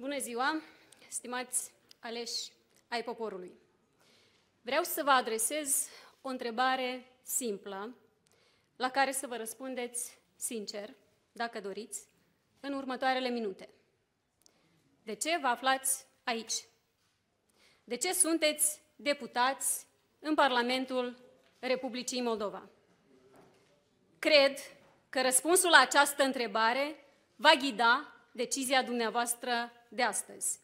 Bună ziua, stimați aleși ai poporului! Vreau să vă adresez o întrebare simplă, la care să vă răspundeți sincer, dacă doriți, în următoarele minute. De ce vă aflați aici? De ce sunteți deputați în Parlamentul Republicii Moldova? Cred că răspunsul la această întrebare va ghida decizia dumneavoastră de astăzi.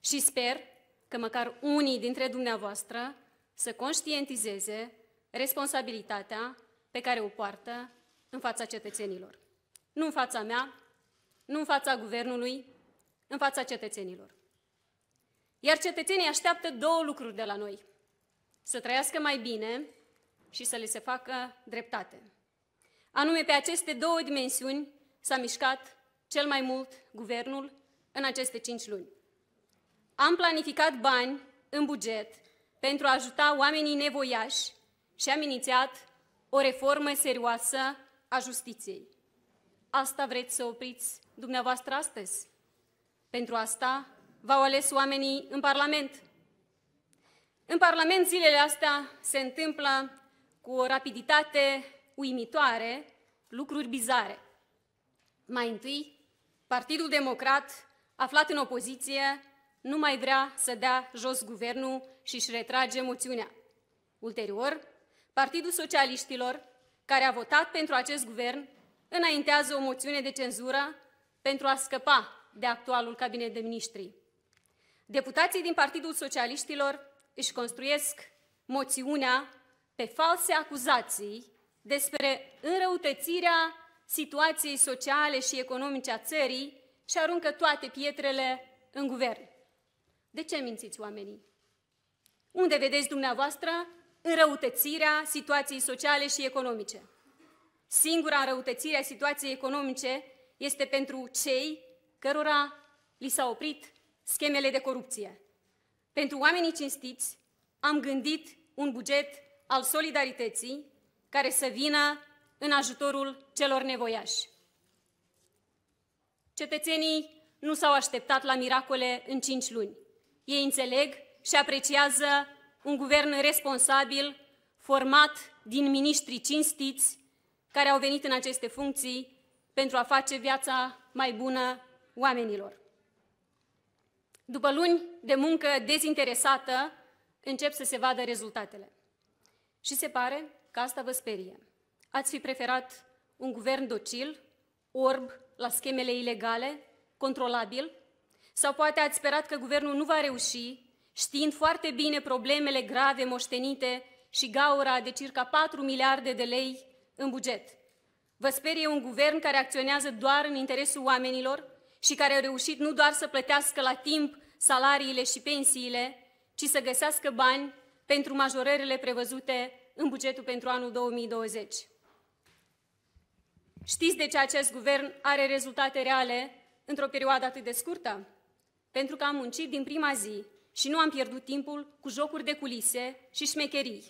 Și sper că măcar unii dintre dumneavoastră să conștientizeze responsabilitatea pe care o poartă în fața cetățenilor. Nu în fața mea, nu în fața guvernului, în fața cetățenilor. Iar cetățenii așteaptă două lucruri de la noi. Să trăiască mai bine și să le se facă dreptate. Anume, pe aceste două dimensiuni s-a mișcat cel mai mult guvernul în aceste cinci luni. Am planificat bani în buget pentru a ajuta oamenii nevoiași și am inițiat o reformă serioasă a justiției. Asta vreți să opriți dumneavoastră astăzi? Pentru asta v-au ales oamenii în Parlament. În Parlament zilele astea se întâmplă cu o rapiditate uimitoare lucruri bizare. Mai întâi, Partidul Democrat aflat în opoziție, nu mai vrea să dea jos guvernul și își retrage moțiunea. Ulterior, Partidul Socialiștilor, care a votat pentru acest guvern, înaintează o moțiune de cenzură pentru a scăpa de actualul cabinet de miniștri. Deputații din Partidul Socialiștilor își construiesc moțiunea pe false acuzații despre înrăutățirea situației sociale și economice a țării și aruncă toate pietrele în guvern. De ce mințiți oamenii? Unde vedeți dumneavoastră înrăutățirea situației sociale și economice? Singura înrăutățire a situației economice este pentru cei cărora li s-a oprit schemele de corupție. Pentru oamenii cinstiți am gândit un buget al solidarității care să vină în ajutorul celor nevoiași. Cetățenii nu s-au așteptat la miracole în cinci luni. Ei înțeleg și apreciază un guvern responsabil, format din miniștri cinstiți, care au venit în aceste funcții pentru a face viața mai bună oamenilor. După luni de muncă dezinteresată, încep să se vadă rezultatele. Și se pare că asta vă sperie. Ați fi preferat un guvern docil, orb la schemele ilegale, controlabil? Sau poate ați sperat că guvernul nu va reuși, știind foarte bine problemele grave moștenite și gaura de circa 4 miliarde de lei în buget. Vă sperie un guvern care acționează doar în interesul oamenilor și care a reușit nu doar să plătească la timp salariile și pensiile, ci să găsească bani pentru majorările prevăzute în bugetul pentru anul 2020. Știți de ce acest guvern are rezultate reale într-o perioadă atât de scurtă? Pentru că am muncit din prima zi și nu am pierdut timpul cu jocuri de culise și șmecherii.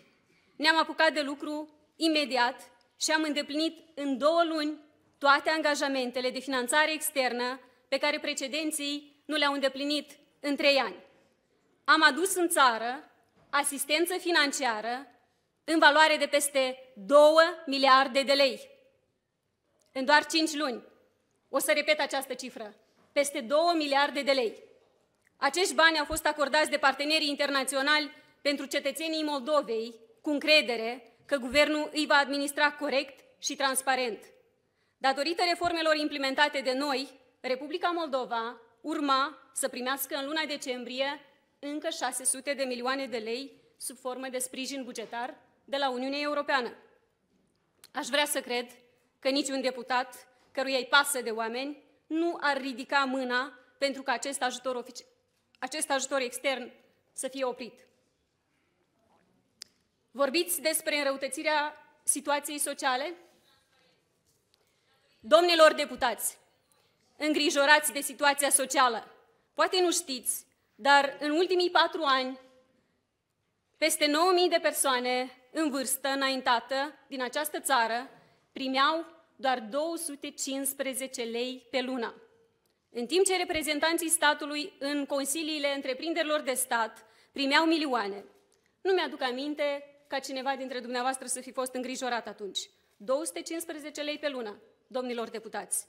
Ne-am apucat de lucru imediat și am îndeplinit în două luni toate angajamentele de finanțare externă pe care precedenții nu le-au îndeplinit în trei ani. Am adus în țară asistență financiară în valoare de peste 2 miliarde de lei. În doar 5 luni, o să repet această cifră, peste 2 miliarde de lei. Acești bani au fost acordați de partenerii internaționali pentru cetățenii Moldovei, cu încredere că guvernul îi va administra corect și transparent. Datorită reformelor implementate de noi, Republica Moldova urma să primească în luna decembrie încă 600 de milioane de lei sub formă de sprijin bugetar de la Uniunea Europeană. Aș vrea să cred că niciun deputat căruia îi pasă de oameni nu ar ridica mâna pentru că acest ajutor, ofici- acest ajutor extern să fie oprit. Vorbiți despre înrăutățirea situației sociale? Domnilor deputați, îngrijorați de situația socială, poate nu știți, dar în ultimii patru ani, peste 9.000 de persoane în vârstă înaintată din această țară primeau doar 215 lei pe lună. În timp ce reprezentanții statului în consiliile întreprinderilor de stat primeau milioane. Nu mi-aduc aminte ca cineva dintre dumneavoastră să fi fost îngrijorat atunci. 215 lei pe lună, domnilor deputați.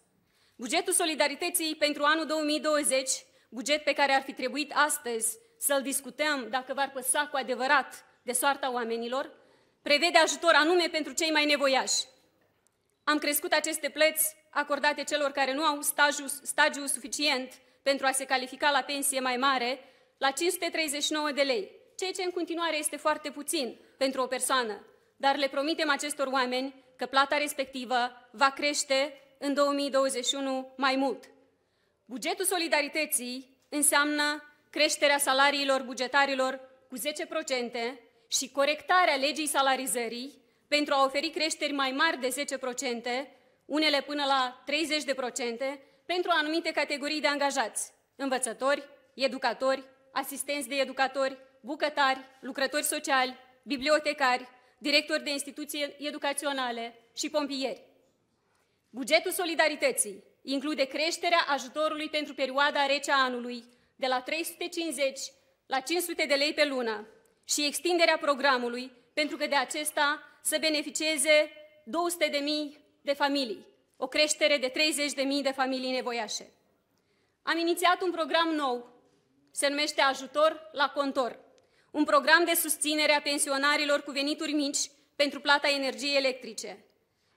Bugetul solidarității pentru anul 2020, buget pe care ar fi trebuit astăzi să-l discutăm dacă v-ar păsa cu adevărat de soarta oamenilor, prevede ajutor anume pentru cei mai nevoiași. Am crescut aceste plăți acordate celor care nu au stagiu, stagiu suficient pentru a se califica la pensie mai mare la 539 de lei, ceea ce în continuare este foarte puțin pentru o persoană, dar le promitem acestor oameni că plata respectivă va crește în 2021 mai mult. Bugetul solidarității înseamnă creșterea salariilor bugetarilor cu 10% și corectarea legii salarizării pentru a oferi creșteri mai mari de 10%, unele până la 30%, pentru anumite categorii de angajați, învățători, educatori, asistenți de educatori, bucătari, lucrători sociali, bibliotecari, directori de instituții educaționale și pompieri. Bugetul solidarității include creșterea ajutorului pentru perioada rece a anului de la 350 la 500 de lei pe lună și extinderea programului, pentru că de acesta să beneficieze 200.000 de familii, o creștere de 30.000 de familii nevoiașe. Am inițiat un program nou, se numește Ajutor la Contor, un program de susținere a pensionarilor cu venituri mici pentru plata energiei electrice.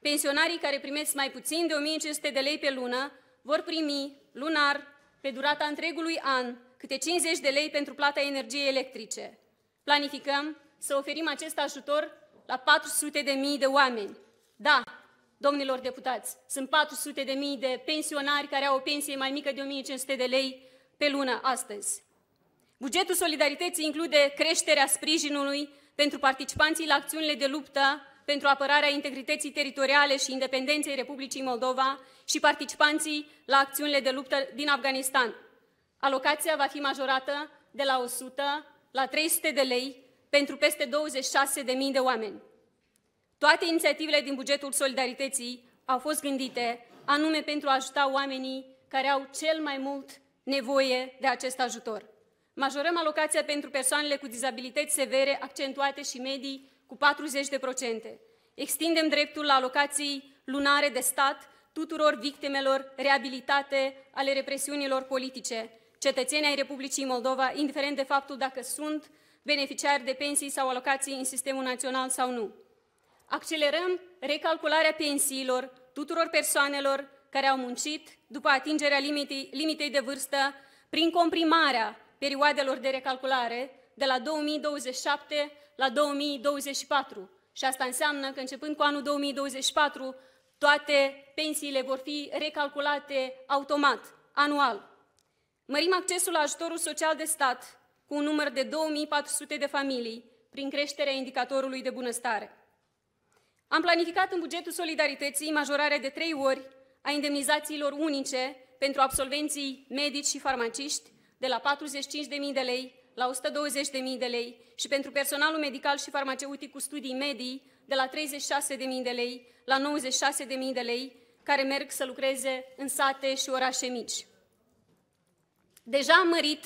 Pensionarii care primesc mai puțin de 1500 de lei pe lună vor primi lunar, pe durata întregului an, câte 50 de lei pentru plata energiei electrice. Planificăm să oferim acest ajutor la 400 de mii de oameni. Da, domnilor deputați, sunt 400 de mii de pensionari care au o pensie mai mică de 1500 de lei pe lună astăzi. Bugetul solidarității include creșterea sprijinului pentru participanții la acțiunile de luptă pentru apărarea integrității teritoriale și independenței Republicii Moldova și participanții la acțiunile de luptă din Afganistan. Alocația va fi majorată de la 100 la 300 de lei pentru peste 26.000 de oameni. Toate inițiativele din bugetul Solidarității au fost gândite anume pentru a ajuta oamenii care au cel mai mult nevoie de acest ajutor. Majorăm alocația pentru persoanele cu dizabilități severe, accentuate și medii cu 40%. Extindem dreptul la alocații lunare de stat tuturor victimelor reabilitate ale represiunilor politice, cetățenii ai Republicii Moldova, indiferent de faptul dacă sunt beneficiari de pensii sau alocații în sistemul național sau nu. Accelerăm recalcularea pensiilor tuturor persoanelor care au muncit după atingerea limitei, limitei de vârstă prin comprimarea perioadelor de recalculare de la 2027 la 2024. Și asta înseamnă că începând cu anul 2024, toate pensiile vor fi recalculate automat, anual. Mărim accesul la ajutorul social de stat cu un număr de 2400 de familii, prin creșterea indicatorului de bunăstare. Am planificat în bugetul solidarității majorarea de trei ori a indemnizațiilor unice pentru absolvenții medici și farmaciști de la 45.000 de lei la 120.000 de lei și pentru personalul medical și farmaceutic cu studii medii de la 36.000 de lei la 96.000 de lei care merg să lucreze în sate și orașe mici. Deja am mărit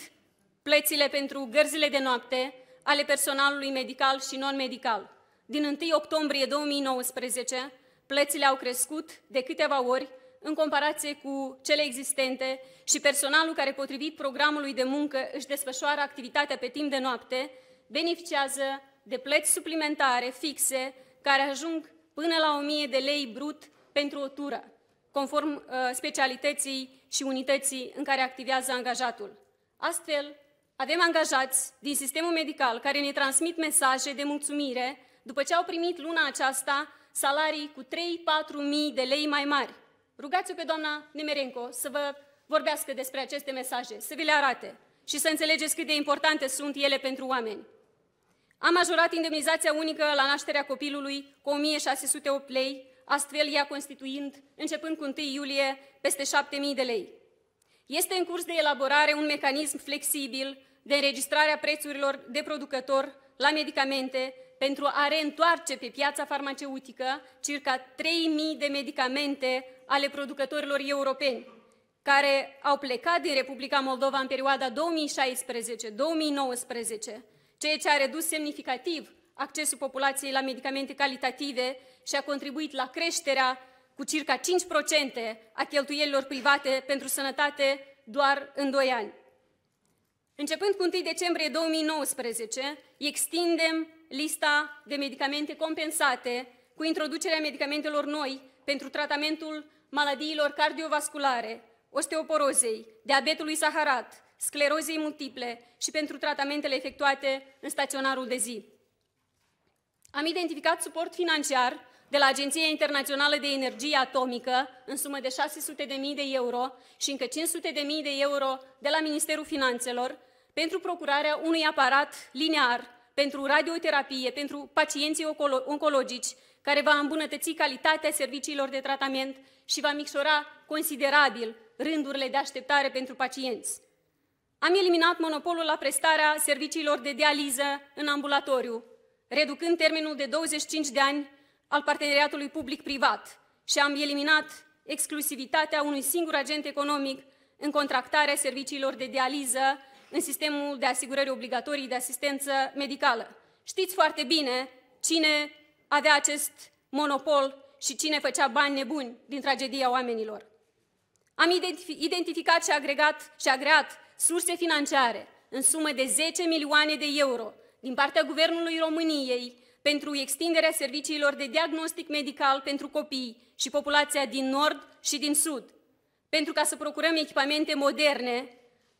plățile pentru gărzile de noapte ale personalului medical și non-medical. Din 1 octombrie 2019, plățile au crescut de câteva ori în comparație cu cele existente și personalul care, potrivit programului de muncă, își desfășoară activitatea pe timp de noapte, beneficiază de plăți suplimentare fixe care ajung până la 1000 de lei brut pentru o tură, conform uh, specialității și unității în care activează angajatul. Astfel, avem angajați din sistemul medical care ne transmit mesaje de mulțumire după ce au primit luna aceasta salarii cu 3-4 mii de lei mai mari. Rugați-o pe doamna Nemerenco să vă vorbească despre aceste mesaje, să vi le arate și să înțelegeți cât de importante sunt ele pentru oameni. Am majorat indemnizația unică la nașterea copilului cu 1608 lei, astfel ea constituind, începând cu 1 iulie, peste 7000 de lei. Este în curs de elaborare un mecanism flexibil de înregistrarea prețurilor de producător la medicamente pentru a reîntoarce pe piața farmaceutică circa 3.000 de medicamente ale producătorilor europeni, care au plecat din Republica Moldova în perioada 2016-2019, ceea ce a redus semnificativ accesul populației la medicamente calitative și a contribuit la creșterea cu circa 5% a cheltuielilor private pentru sănătate doar în 2 ani. Începând cu 1 decembrie 2019, extindem lista de medicamente compensate cu introducerea medicamentelor noi pentru tratamentul maladiilor cardiovasculare, osteoporozei, diabetului saharat, sclerozei multiple și pentru tratamentele efectuate în staționarul de zi. Am identificat suport financiar de la Agenția Internațională de Energie Atomică în sumă de 600.000 de euro și încă 500.000 de euro de la Ministerul Finanțelor pentru procurarea unui aparat linear pentru radioterapie, pentru pacienții oncologici, care va îmbunătăți calitatea serviciilor de tratament și va micșora considerabil rândurile de așteptare pentru pacienți. Am eliminat monopolul la prestarea serviciilor de dializă în ambulatoriu, reducând termenul de 25 de ani al parteneriatului public-privat și am eliminat exclusivitatea unui singur agent economic în contractarea serviciilor de dializă în sistemul de asigurări obligatorii de asistență medicală. Știți foarte bine cine avea acest monopol și cine făcea bani nebuni din tragedia oamenilor. Am identificat și agregat și agreat surse financiare în sumă de 10 milioane de euro din partea Guvernului României pentru extinderea serviciilor de diagnostic medical pentru copii și populația din nord și din sud, pentru ca să procurăm echipamente moderne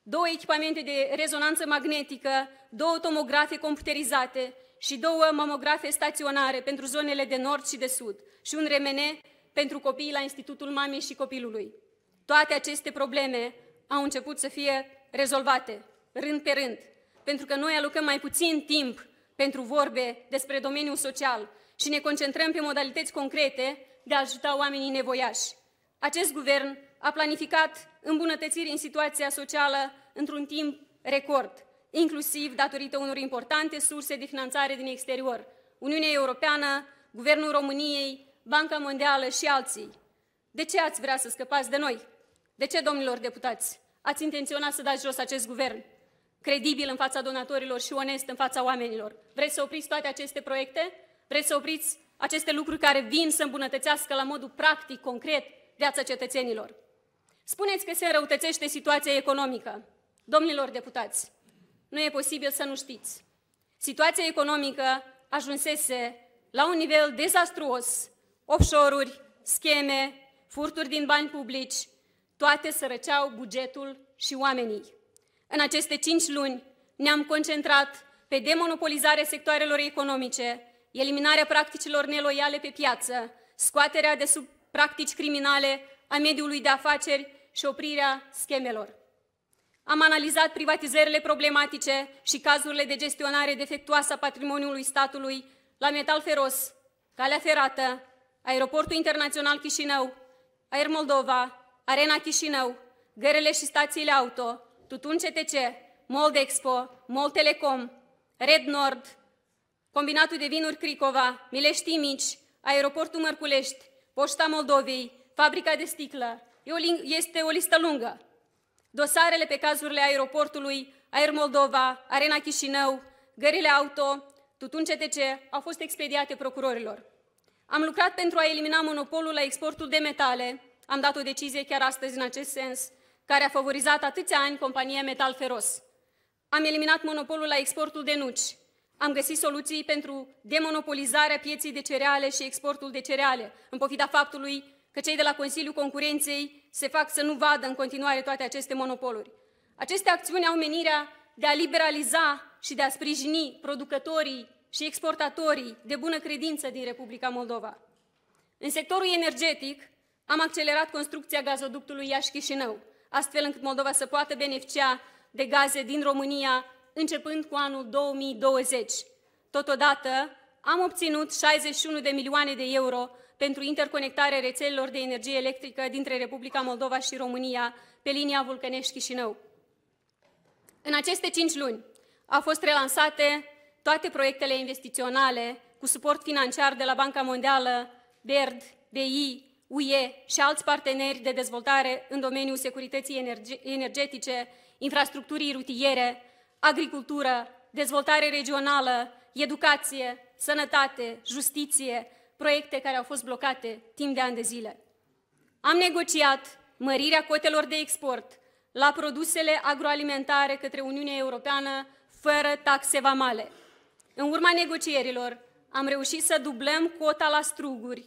două echipamente de rezonanță magnetică, două tomografe computerizate și două mamografe staționare pentru zonele de nord și de sud și un remene pentru copiii la Institutul Mamei și Copilului. Toate aceste probleme au început să fie rezolvate, rând pe rând, pentru că noi alocăm mai puțin timp pentru vorbe despre domeniul social și ne concentrăm pe modalități concrete de a ajuta oamenii nevoiași. Acest guvern a planificat îmbunătățiri în situația socială într-un timp record, inclusiv datorită unor importante surse de finanțare din exterior, Uniunea Europeană, Guvernul României, Banca Mondială și alții. De ce ați vrea să scăpați de noi? De ce, domnilor deputați, ați intenționat să dați jos acest guvern? Credibil în fața donatorilor și onest în fața oamenilor. Vreți să opriți toate aceste proiecte? Vreți să opriți aceste lucruri care vin să îmbunătățească la modul practic, concret, viața cetățenilor? Spuneți că se răutățește situația economică. Domnilor deputați, nu e posibil să nu știți. Situația economică ajunsese la un nivel dezastruos. Offshore-uri, scheme, furturi din bani publici, toate sărăceau bugetul și oamenii. În aceste cinci luni ne-am concentrat pe demonopolizarea sectoarelor economice, eliminarea practicilor neloiale pe piață, scoaterea de sub practici criminale a mediului de afaceri și oprirea schemelor. Am analizat privatizările problematice și cazurile de gestionare defectuoasă a patrimoniului statului la metal feros, calea ferată, aeroportul internațional Chișinău, Aer Moldova, Arena Chișinău, gărele și stațiile auto, Tutun CTC, Mold Expo, Mold Telecom, Red Nord, Combinatul de vinuri Cricova, Milești Mici, Aeroportul Mărculești, Poșta Moldovei, Fabrica de Sticlă, este o listă lungă. Dosarele pe cazurile aeroportului, Aer Moldova, Arena Chișinău, gările auto, tutun CTC au fost expediate procurorilor. Am lucrat pentru a elimina monopolul la exportul de metale, am dat o decizie chiar astăzi în acest sens, care a favorizat atâția ani compania Metal Feros. Am eliminat monopolul la exportul de nuci. Am găsit soluții pentru demonopolizarea pieței de cereale și exportul de cereale, în pofida faptului că cei de la Consiliul Concurenței se fac să nu vadă în continuare toate aceste monopoluri. Aceste acțiuni au menirea de a liberaliza și de a sprijini producătorii și exportatorii de bună credință din Republica Moldova. În sectorul energetic am accelerat construcția gazoductului Iași-Chișinău, astfel încât Moldova să poată beneficia de gaze din România începând cu anul 2020. Totodată am obținut 61 de milioane de euro pentru interconectarea rețelelor de energie electrică dintre Republica Moldova și România pe linia Vulcănești-Chișinău. În aceste cinci luni au fost relansate toate proiectele investiționale cu suport financiar de la Banca Mondială, BERD, BI, UE și alți parteneri de dezvoltare în domeniul securității energe energetice, infrastructurii rutiere, agricultură, dezvoltare regională, educație, sănătate, justiție, proiecte care au fost blocate timp de ani de zile. Am negociat mărirea cotelor de export la produsele agroalimentare către Uniunea Europeană fără taxe vamale. În urma negocierilor am reușit să dublăm cota la struguri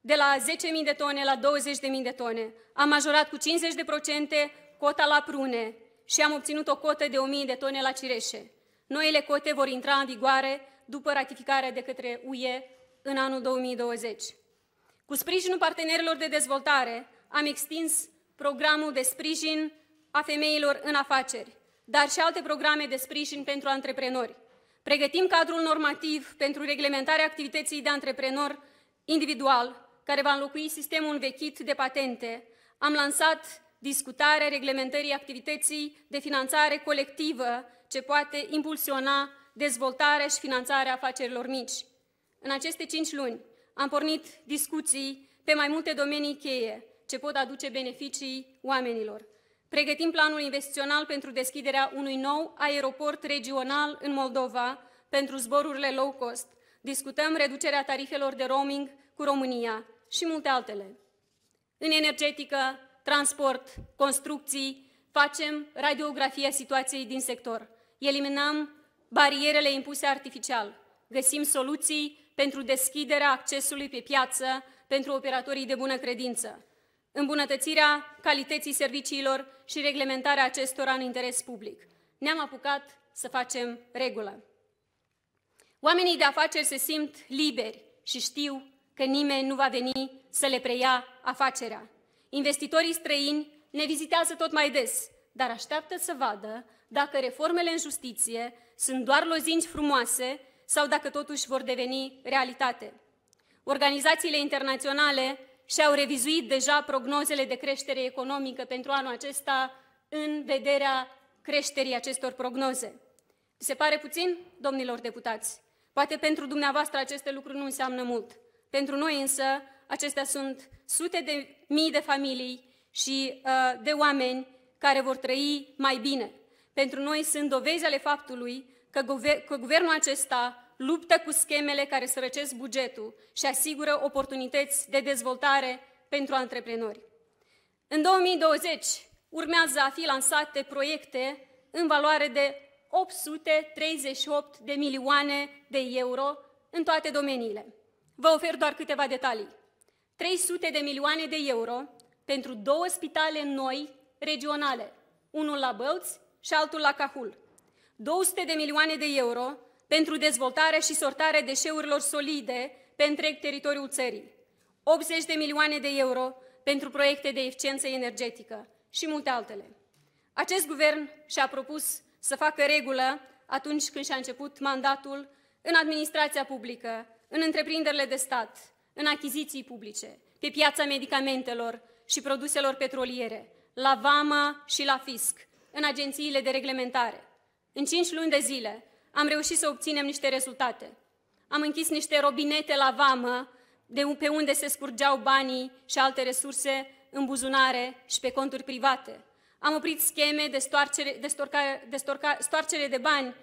de la 10.000 de tone la 20.000 de tone. Am majorat cu 50% cota la prune și am obținut o cotă de 1.000 de tone la cireșe. Noile cote vor intra în vigoare după ratificarea de către UE în anul 2020. Cu sprijinul partenerilor de dezvoltare, am extins programul de sprijin a femeilor în afaceri, dar și alte programe de sprijin pentru antreprenori. Pregătim cadrul normativ pentru reglementarea activității de antreprenor individual, care va înlocui sistemul învechit de patente. Am lansat discutarea reglementării activității de finanțare colectivă, ce poate impulsiona dezvoltarea și finanțarea afacerilor mici. În aceste cinci luni am pornit discuții pe mai multe domenii cheie ce pot aduce beneficii oamenilor. Pregătim planul investițional pentru deschiderea unui nou aeroport regional în Moldova pentru zborurile low cost. Discutăm reducerea tarifelor de roaming cu România și multe altele. În energetică, transport, construcții, facem radiografia situației din sector. Eliminăm barierele impuse artificial găsim soluții pentru deschiderea accesului pe piață pentru operatorii de bună credință, îmbunătățirea calității serviciilor și reglementarea acestora în interes public. Ne-am apucat să facem regulă. Oamenii de afaceri se simt liberi și știu că nimeni nu va veni să le preia afacerea. Investitorii străini ne vizitează tot mai des, dar așteaptă să vadă dacă reformele în justiție sunt doar lozinci frumoase sau dacă totuși vor deveni realitate. Organizațiile internaționale și-au revizuit deja prognozele de creștere economică pentru anul acesta în vederea creșterii acestor prognoze. Se pare puțin, domnilor deputați? Poate pentru dumneavoastră aceste lucruri nu înseamnă mult. Pentru noi însă, acestea sunt sute de mii de familii și uh, de oameni care vor trăi mai bine. Pentru noi sunt dovezi ale faptului că, guver- că guvernul acesta luptă cu schemele care sărăcesc bugetul și asigură oportunități de dezvoltare pentru antreprenori. În 2020 urmează a fi lansate proiecte în valoare de 838 de milioane de euro în toate domeniile. Vă ofer doar câteva detalii. 300 de milioane de euro pentru două spitale noi regionale, unul la Bălți și altul la Cahul. 200 de milioane de euro pentru dezvoltarea și sortarea deșeurilor solide pe întreg teritoriul țării, 80 de milioane de euro pentru proiecte de eficiență energetică și multe altele. Acest guvern și-a propus să facă regulă atunci când și-a început mandatul în administrația publică, în întreprinderile de stat, în achiziții publice, pe piața medicamentelor și produselor petroliere, la vamă și la fisc, în agențiile de reglementare. În cinci luni de zile am reușit să obținem niște rezultate. Am închis niște robinete la vamă de pe unde se scurgeau banii și alte resurse în buzunare și pe conturi private. Am oprit scheme de, stoarcere, de, storca, de storca, stoarcere de bani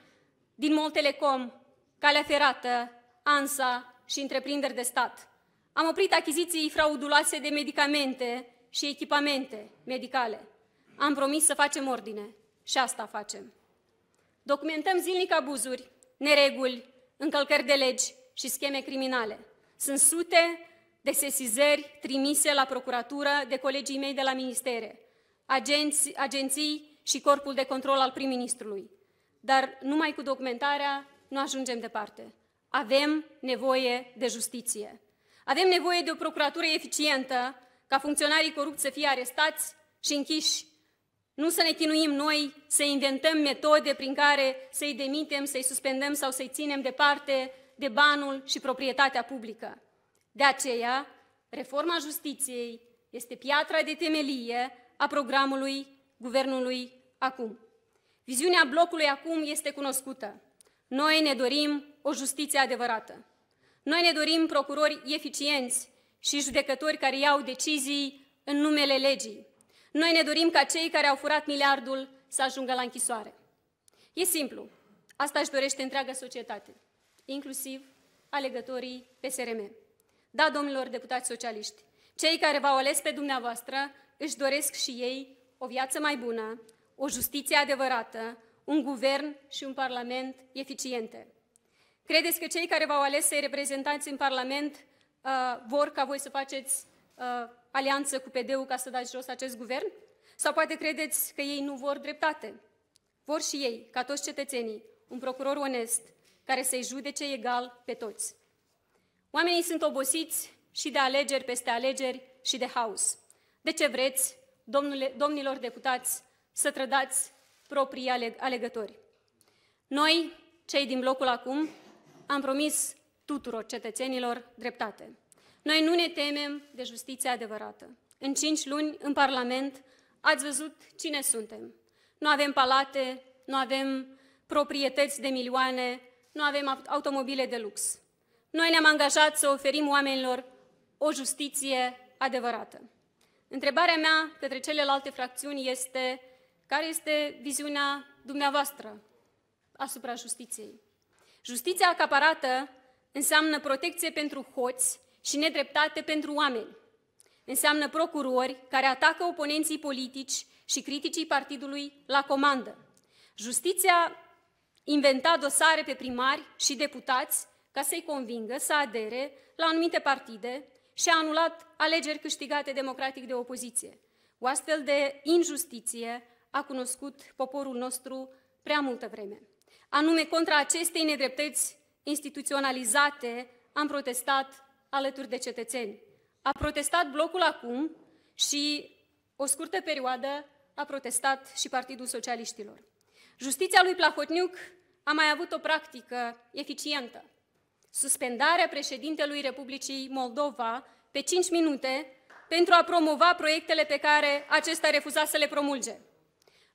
din Moltelecom, Calea Ferată, ANSA și întreprinderi de stat. Am oprit achiziții frauduloase de medicamente și echipamente medicale. Am promis să facem ordine și asta facem. Documentăm zilnic abuzuri, nereguli, încălcări de legi și scheme criminale. Sunt sute de sesizări trimise la procuratură de colegii mei de la ministere, agenți, agenții și corpul de control al prim-ministrului. Dar numai cu documentarea nu ajungem departe. Avem nevoie de justiție. Avem nevoie de o procuratură eficientă, ca funcționarii corupți să fie arestați și închiși nu să ne chinuim noi să inventăm metode prin care să-i demitem, să-i suspendăm sau să-i ținem departe de banul și proprietatea publică. De aceea, reforma justiției este piatra de temelie a programului guvernului acum. Viziunea blocului acum este cunoscută. Noi ne dorim o justiție adevărată. Noi ne dorim procurori eficienți și judecători care iau decizii în numele legii. Noi ne dorim ca cei care au furat miliardul să ajungă la închisoare. E simplu. Asta își dorește întreaga societate, inclusiv alegătorii PSRM. Da, domnilor deputați socialiști, cei care v-au ales pe dumneavoastră își doresc și ei o viață mai bună, o justiție adevărată, un guvern și un parlament eficiente. Credeți că cei care v-au ales să-i reprezentați în parlament uh, vor ca voi să faceți uh, alianță cu PD-ul ca să dați jos acest guvern? Sau poate credeți că ei nu vor dreptate? Vor și ei, ca toți cetățenii, un procuror onest care să-i judece egal pe toți. Oamenii sunt obosiți și de alegeri peste alegeri și de haos. De ce vreți, domnule, domnilor deputați, să trădați proprii aleg- alegători? Noi, cei din blocul acum, am promis tuturor cetățenilor dreptate. Noi nu ne temem de justiția adevărată. În cinci luni, în Parlament, ați văzut cine suntem. Nu avem palate, nu avem proprietăți de milioane, nu avem automobile de lux. Noi ne-am angajat să oferim oamenilor o justiție adevărată. Întrebarea mea către celelalte fracțiuni este care este viziunea dumneavoastră asupra justiției? Justiția acaparată înseamnă protecție pentru hoți și nedreptate pentru oameni. Înseamnă procurori care atacă oponenții politici și criticii partidului la comandă. Justiția inventa dosare pe primari și deputați ca să-i convingă să adere la anumite partide și a anulat alegeri câștigate democratic de opoziție. O astfel de injustiție a cunoscut poporul nostru prea multă vreme. Anume, contra acestei nedreptăți instituționalizate am protestat alături de cetățeni. A protestat blocul acum și o scurtă perioadă a protestat și Partidul Socialiștilor. Justiția lui Plahotniuc a mai avut o practică eficientă. Suspendarea președintelui Republicii Moldova pe 5 minute pentru a promova proiectele pe care acesta refuza să le promulge.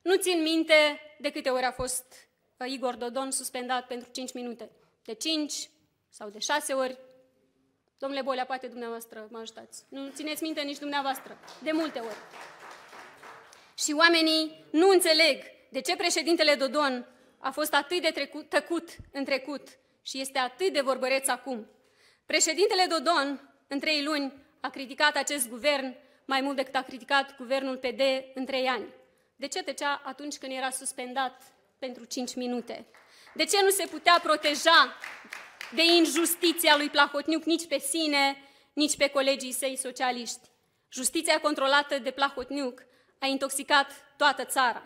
Nu țin minte de câte ori a fost uh, Igor Dodon suspendat pentru 5 minute. De 5 sau de 6 ori, Domnule Bolea, poate dumneavoastră mă ajutați. Nu țineți minte nici dumneavoastră, de multe ori. Și oamenii nu înțeleg de ce președintele Dodon a fost atât de trecut, tăcut în trecut și este atât de vorbăreț acum. Președintele Dodon, în trei luni, a criticat acest guvern mai mult decât a criticat guvernul PD în trei ani. De ce tăcea atunci când era suspendat pentru cinci minute? De ce nu se putea proteja de injustiția lui Plahotniuc nici pe sine, nici pe colegii săi socialiști. Justiția controlată de Plahotniuc a intoxicat toată țara.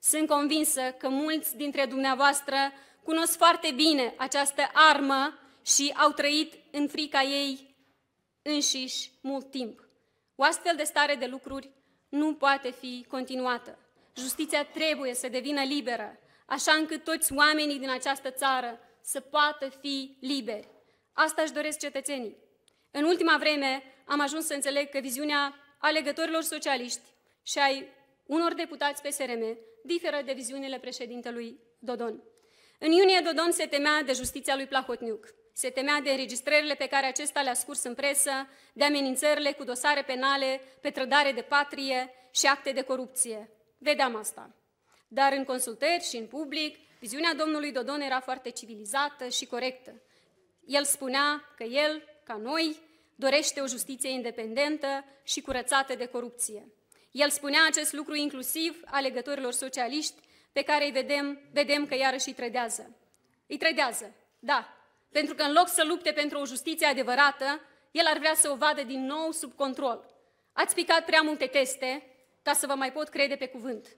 Sunt convinsă că mulți dintre dumneavoastră cunosc foarte bine această armă și au trăit în frica ei înșiși mult timp. O astfel de stare de lucruri nu poate fi continuată. Justiția trebuie să devină liberă, așa încât toți oamenii din această țară să poată fi liberi. Asta își doresc cetățenii. În ultima vreme am ajuns să înțeleg că viziunea alegătorilor socialiști și ai unor deputați PSRM diferă de viziunile președintelui Dodon. În iunie, Dodon se temea de justiția lui Plahotniuc. Se temea de înregistrările pe care acesta le-a scurs în presă, de amenințările cu dosare penale, pe trădare de patrie și acte de corupție. Vedeam asta. Dar în consultări și în public, Viziunea domnului Dodon era foarte civilizată și corectă. El spunea că el, ca noi, dorește o justiție independentă și curățată de corupție. El spunea acest lucru inclusiv alegătorilor socialiști pe care îi vedem, vedem că iarăși îi trădează. Îi trădează, da, pentru că în loc să lupte pentru o justiție adevărată, el ar vrea să o vadă din nou sub control. Ați picat prea multe teste ca să vă mai pot crede pe cuvânt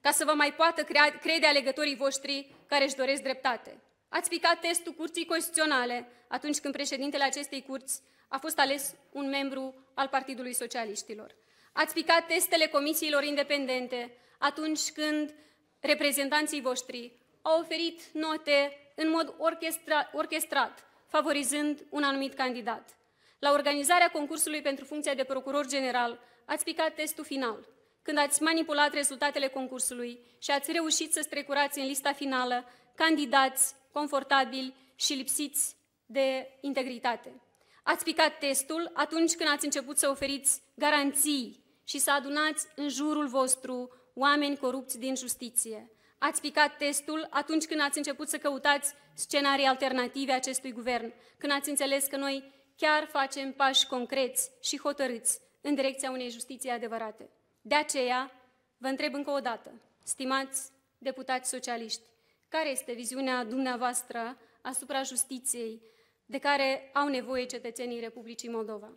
ca să vă mai poată crea, crede alegătorii voștri care își doresc dreptate. Ați picat testul curții constituționale atunci când președintele acestei curți a fost ales un membru al Partidului Socialiștilor. Ați picat testele comisiilor independente atunci când reprezentanții voștri au oferit note în mod orchestra, orchestrat, favorizând un anumit candidat. La organizarea concursului pentru funcția de procuror general ați picat testul final – când ați manipulat rezultatele concursului și ați reușit să strecurați în lista finală candidați confortabili și lipsiți de integritate. Ați picat testul atunci când ați început să oferiți garanții și să adunați în jurul vostru oameni corupți din justiție. Ați picat testul atunci când ați început să căutați scenarii alternative acestui guvern, când ați înțeles că noi chiar facem pași concreți și hotărâți în direcția unei justiții adevărate. De aceea, vă întreb încă o dată, stimați deputați socialiști, care este viziunea dumneavoastră asupra justiției de care au nevoie cetățenii Republicii Moldova?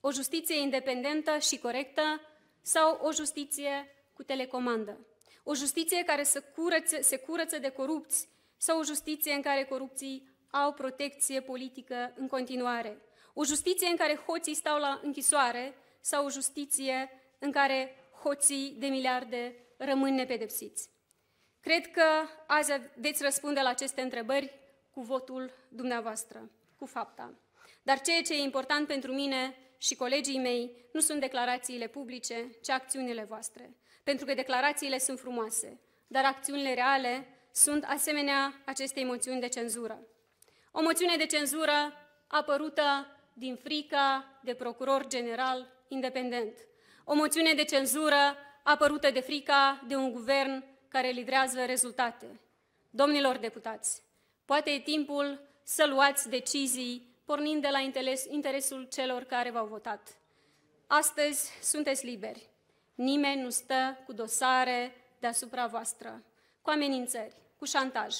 O justiție independentă și corectă sau o justiție cu telecomandă? O justiție care se curățe, se curăță de corupți sau o justiție în care corupții au protecție politică în continuare? O justiție în care hoții stau la închisoare sau o justiție în care hoții de miliarde rămân nepedepsiți? Cred că azi veți răspunde la aceste întrebări cu votul dumneavoastră, cu fapta. Dar ceea ce e important pentru mine și colegii mei nu sunt declarațiile publice, ci acțiunile voastre. Pentru că declarațiile sunt frumoase, dar acțiunile reale sunt asemenea acestei moțiuni de cenzură. O moțiune de cenzură apărută din frica de procuror general independent, o moțiune de cenzură apărută de frica de un guvern care livrează rezultate. Domnilor deputați, poate e timpul să luați decizii pornind de la interesul celor care v-au votat. Astăzi sunteți liberi. Nimeni nu stă cu dosare deasupra voastră, cu amenințări, cu șantaj.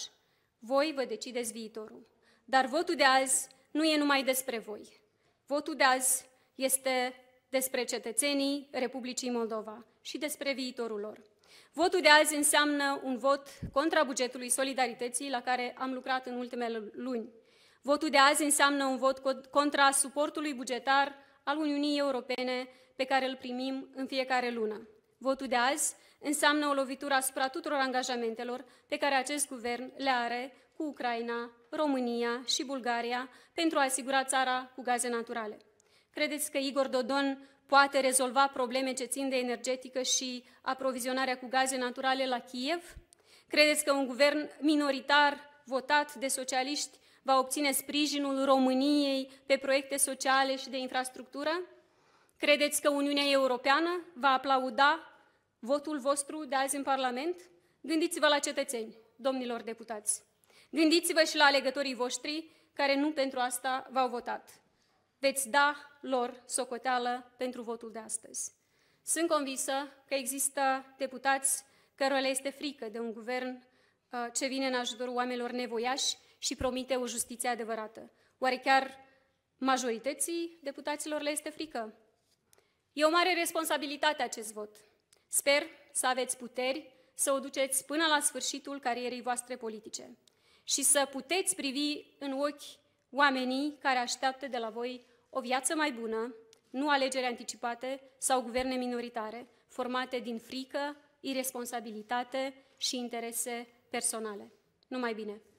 Voi vă decideți viitorul. Dar votul de azi nu e numai despre voi. Votul de azi este despre cetățenii Republicii Moldova și despre viitorul lor. Votul de azi înseamnă un vot contra bugetului solidarității la care am lucrat în ultimele luni. Votul de azi înseamnă un vot contra suportului bugetar al Uniunii Europene pe care îl primim în fiecare lună. Votul de azi înseamnă o lovitură asupra tuturor angajamentelor pe care acest guvern le are cu Ucraina, România și Bulgaria pentru a asigura țara cu gaze naturale. Credeți că Igor Dodon poate rezolva probleme ce țin de energetică și aprovizionarea cu gaze naturale la Kiev? Credeți că un guvern minoritar votat de socialiști va obține sprijinul României pe proiecte sociale și de infrastructură? Credeți că Uniunea Europeană va aplauda votul vostru de azi în Parlament? Gândiți-vă la cetățeni, domnilor deputați. Gândiți-vă și la alegătorii voștri care nu pentru asta v-au votat veți da lor socoteală pentru votul de astăzi. Sunt convinsă că există deputați cărora le este frică de un guvern uh, ce vine în ajutorul oamenilor nevoiași și promite o justiție adevărată. Oare chiar majorității deputaților le este frică? E o mare responsabilitate acest vot. Sper să aveți puteri să o duceți până la sfârșitul carierei voastre politice și să puteți privi în ochi oamenii care așteaptă de la voi o viață mai bună, nu alegeri anticipate sau guverne minoritare, formate din frică, irresponsabilitate și interese personale. Numai bine!